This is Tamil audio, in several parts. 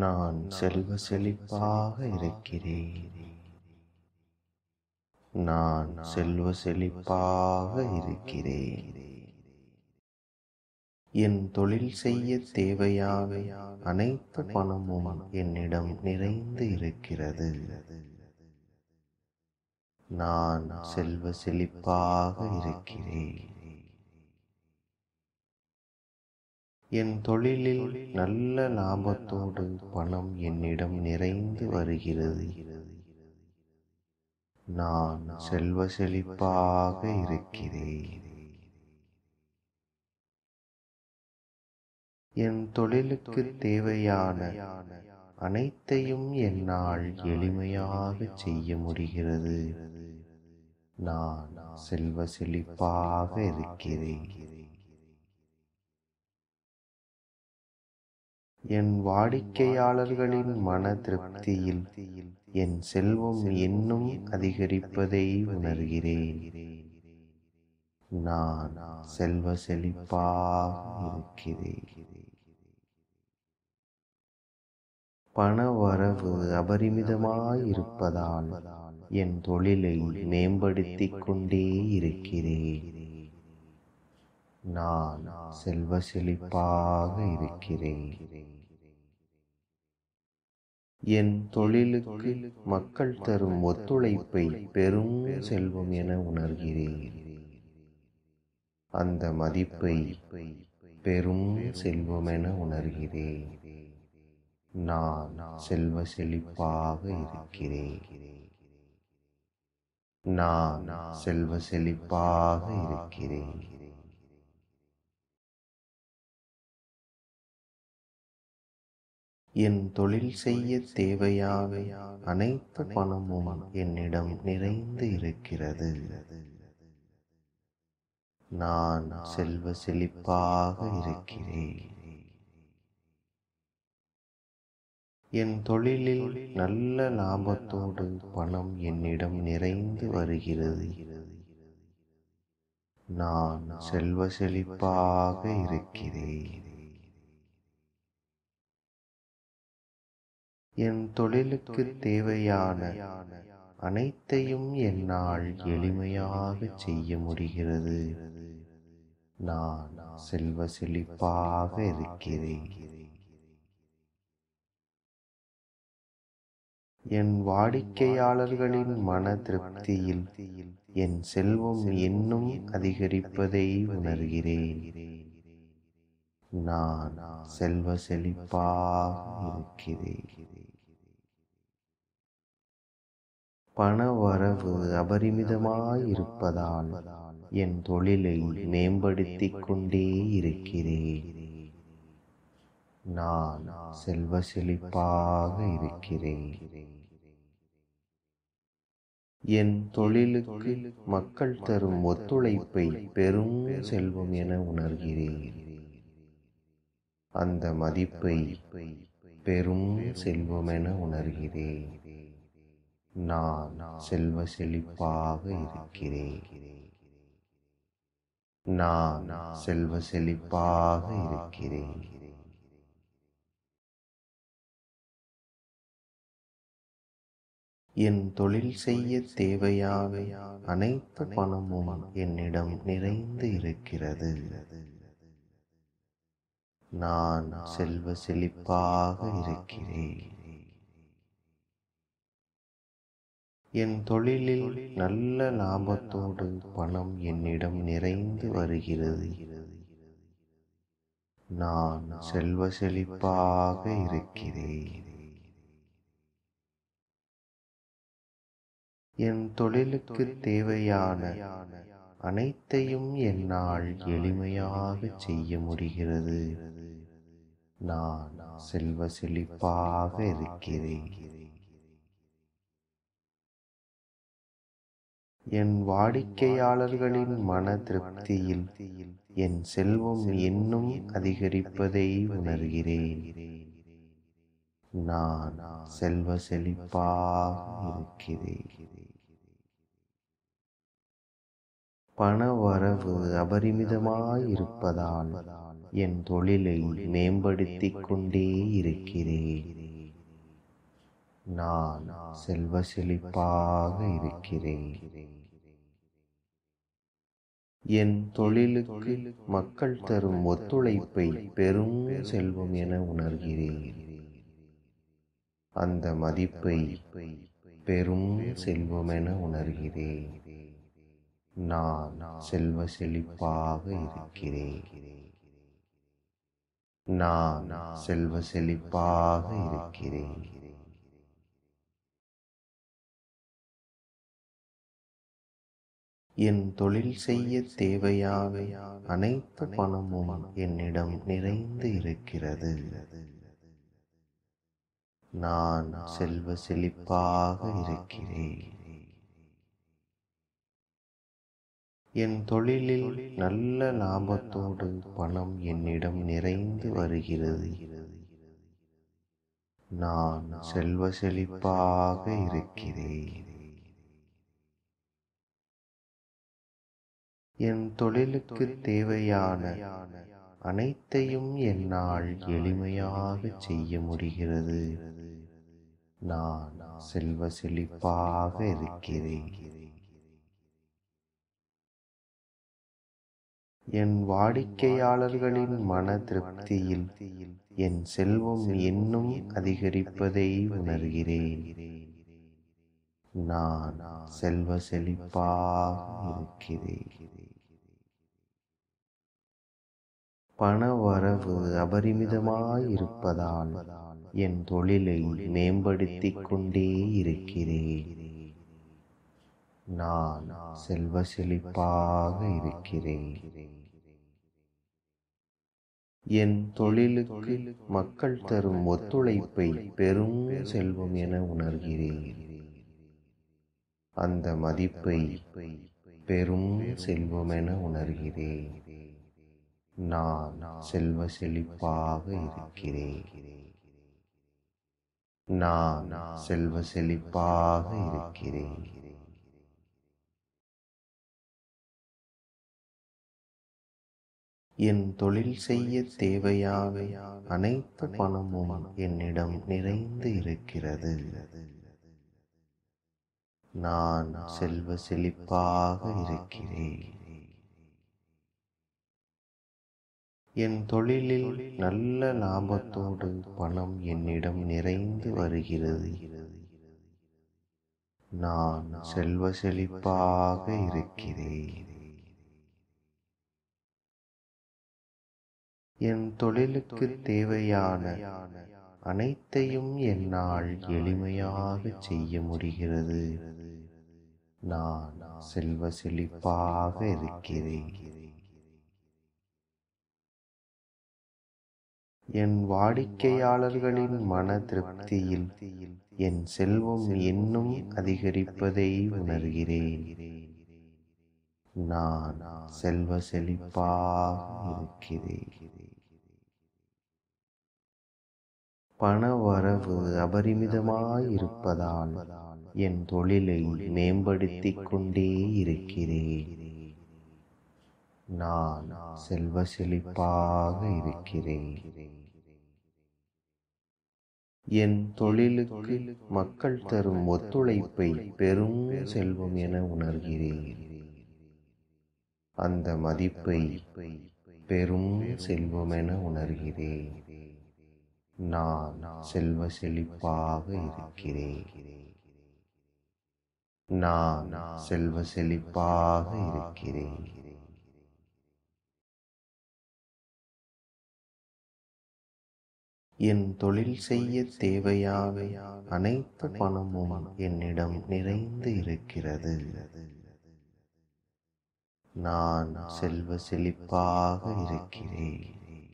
நான் செல்வ செழிப்பாக இருக்கிறேன் நான் செல்வ செழிப்பாக இருக்கிறேன் என் தொழில் செய்ய தேவையாக அனைத்து பணமும் என்னிடம் நிறைந்து இருக்கிறது நான் செல்வ செழிப்பாக இருக்கிறேன் என் தொழிலில் நல்ல லாபத்தோடு பணம் என்னிடம் நிறைந்து வருகிறது நான் செல்வ செழிப்பாக இருக்கிறேன் என் தொழிலுக்கு தேவையான அனைத்தையும் என்னால் எளிமையாக செய்ய முடிகிறது நான் செல்வ செழிப்பாக இருக்கிறேன் என் வாடிக்கையாளர்களின் மன திருப்தியில் என் செல்வம் இன்னும் அதிகரிப்பதை உணர்கிறேன் நான் செல்வ செழிப்பாக இருக்கிறேன் பண வரவு இருப்பதால் என் தொழிலை மேம்படுத்திக் கொண்டே இருக்கிறேன் நான் செல்வ செழிப்பாக இருக்கிறேன் என் தொழிலுக்கு மக்கள் தரும் ஒத்துழைப்பை பெரும் செல்வம் என உணர்கிறேன் அந்த மதிப்பை பெரும் செல்வம் என உணர்கிறேன் நான் செல்வ செழிப்பாக இருக்கிறேன் நான் செல்வ செழிப்பாக இருக்கிறேன் என் தொழில் செய்ய தேவையாக அனைத்து பணமும் என்னிடம் நிறைந்து இருக்கிறது நான் செல்வ செழிப்பாக இருக்கிறேன் என் தொழிலில் நல்ல லாபத்தோடு பணம் என்னிடம் நிறைந்து வருகிறது நான் செல்வ செழிப்பாக இருக்கிறேன் என் தொழிலுக்கு தேவையான அனைத்தையும் என்னால் எளிமையாக செய்ய முடிகிறது நான் செல்வ செழிப்பாக இருக்கிறேன் என் வாடிக்கையாளர்களின் மன திருப்தியில் என் செல்வம் இன்னும் அதிகரிப்பதை உணர்கிறேன் நான் செல்வ செழிப்பாக இருக்கிறேன் பண வரவு அபரிமிதமாய் இருப்பதால் என் தொழிலை மேம்படுத்தி கொண்டே இருக்கிறேன் நான் செல்வ செழிப்பாக இருக்கிறேன் என் தொழிலுக்கு மக்கள் தரும் ஒத்துழைப்பை பெரும் செல்வம் என உணர்கிறேன் அந்த மதிப்பை பெரும் செல்வம் என உணர்கிறேன் நான் செல்வ செழிப்பாக இருக்கிறேன் நான் செல்வ செழிப்பாக இருக்கிறேன் என் தொழில் செய்ய தேவையான அனைத்து பணமும் என்னிடம் நிறைந்து இருக்கிறது நான் செல்வ செழிப்பாக இருக்கிறேன் என் தொழிலில் நல்ல லாபத்தோடு பணம் என்னிடம் நிறைந்து வருகிறது நான் செல்வ செழிப்பாக இருக்கிறேன் என் தொழிலுக்கு தேவையான அனைத்தையும் என்னால் எளிமையாக செய்ய முடிகிறது நான் செல்வ செழிப்பாக இருக்கிறேன் என் வாடிக்கையாளர்களின் மன திருப்தியில் என் செல்வம் இன்னும் அதிகரிப்பதை உணர்கிறேன் நான் செல்வ செழிப்பாக இருக்கிறேன் பண வரவு இருப்பதால் என் தொழிலை மேம்படுத்திக் கொண்டே இருக்கிறேன் நான் செல்வ செழிப்பாக இருக்கிறேன் என் தொழிலுக்கு மக்கள் தரும் ஒத்துழைப்பை பெரும் செல்வம் என உணர்கிறேன் அந்த மதிப்பை பெரும் செல்வம் என உணர்கிறேன் நான் செல்வ செழிப்பாக இருக்கிறேன் நான் செல்வ செழிப்பாக இருக்கிறேன் என் தொழில் செய்ய தேவையாக அனைத்து பணமும் என்னிடம் நிறைந்து இருக்கிறது நான் செல்வ செழிப்பாக இருக்கிறேன் என் தொழிலில் நல்ல லாபத்தோடு பணம் என்னிடம் நிறைந்து வருகிறது நான் செல்வ செழிப்பாக இருக்கிறேன் என் தொழிலுக்கு தேவையான அனைத்தையும் என்னால் எளிமையாக செய்ய முடிகிறது நான் செல்வ செழிப்பாக இருக்கிறேன் என் வாடிக்கையாளர்களின் மன திருப்தியில் என் செல்வம் இன்னும் அதிகரிப்பதை உணர்கிறேன் நான் செல்வ செழிப்பாக இருக்கிறேன் பண வரவு அபரிமிதமாய் இருப்பதால் என் தொழிலை மேம்படுத்திக் கொண்டே இருக்கிறேன் நான் செல்வ செழிப்பாக இருக்கிறேன் என் தொழிலுக்கு மக்கள் தரும் ஒத்துழைப்பை பெரும் செல்வம் என உணர்கிறேன் அந்த மதிப்பை பெரும் செல்வம் என உணர்கிறேன் நான் செல்வ செழிப்பாக இருக்கிறேன் நான் செல்வ செழிப்பாக இருக்கிறேன் என் தொழில் செய்ய தேவையாக அனைத்து பணமும் என்னிடம் நிறைந்து இருக்கிறது நான் செல்வ செழிப்பாக இருக்கிறேன் என் தொழிலில் நல்ல லாபத்தோடு பணம் என்னிடம் நிறைந்து வருகிறது நான் செல்வ செழிப்பாக இருக்கிறேன் என் தொழிலுக்கு தேவையான அனைத்தையும் என்னால் எளிமையாக செய்ய முடிகிறது நான் செல்வ செழிப்பாக இருக்கிறேன் என் வாடிக்கையாளர்களின் மன திருப்தியில் என் செல்வம் இன்னும் அதிகரிப்பதை உணர்கிறேன் நான் செல்வ செழிப்பாக இருக்கிறேன் பண வரவு இருப்பதால் என் தொழிலை மேம்படுத்திக் கொண்டே இருக்கிறேன் நான் செல்வ செழிப்பாக இருக்கிறேன் என் தொழிலுக்கு மக்கள் தரும் ஒத்துழைப்பை பெரும் செல்வம் என உணர்கிறேன் அந்த மதிப்பை பெரும் செல்வம் என உணர்கிறேன் நான் செல்வ செழிப்பாக இருக்கிறேன் நான் செல்வ செழிப்பாக இருக்கிறேன் என் தொழில் செய்ய தேவையாக அனைத்து பணமும் என்னிடம் நிறைந்து இருக்கிறது நான் செல்வ செழிப்பாக இருக்கிறேன்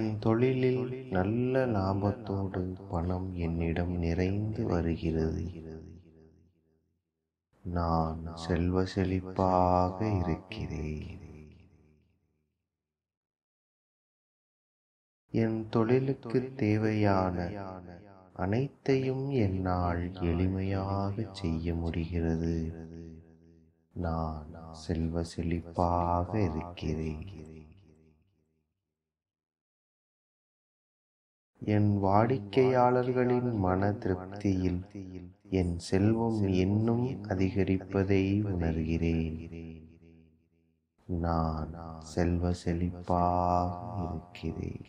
என் தொழிலில் நல்ல லாபத்தோடு பணம் என்னிடம் நிறைந்து வருகிறது நான் செல்வ செழிப்பாக இருக்கிறேன் என் தொழிலுக்கு தேவையான அனைத்தையும் என்னால் எளிமையாக செய்ய முடிகிறது நான் செல்வ செழிப்பாக இருக்கிறேன் என் வாடிக்கையாளர்களின் மன திருப்தியில் என் செல்வம் இன்னும் அதிகரிப்பதை உணர்கிறேன் நான் செல்வ செழிப்பாக இருக்கிறேன்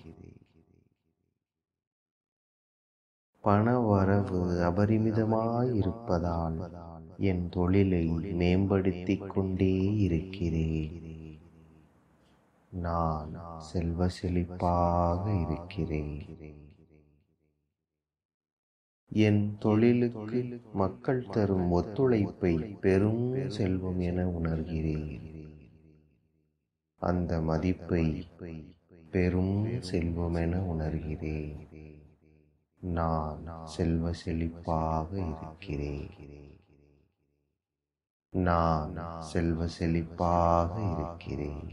பண வரவு அபரிமிதமாய் இருப்பதால் என் தொழிலை மேம்படுத்தி கொண்டே இருக்கிறேன் நான் செல்வ செழிப்பாக இருக்கிறேன் என் தொழிலுக்கு மக்கள் தரும் ஒத்துழைப்பை பெரும் செல்வம் என உணர்கிறேன் அந்த மதிப்பை பெரும் செல்வம் என உணர்கிறேன் நான் செல்வ செழிப்பாக இருக்கிறேன் நான் செல்வ செழிப்பாக இருக்கிறேன்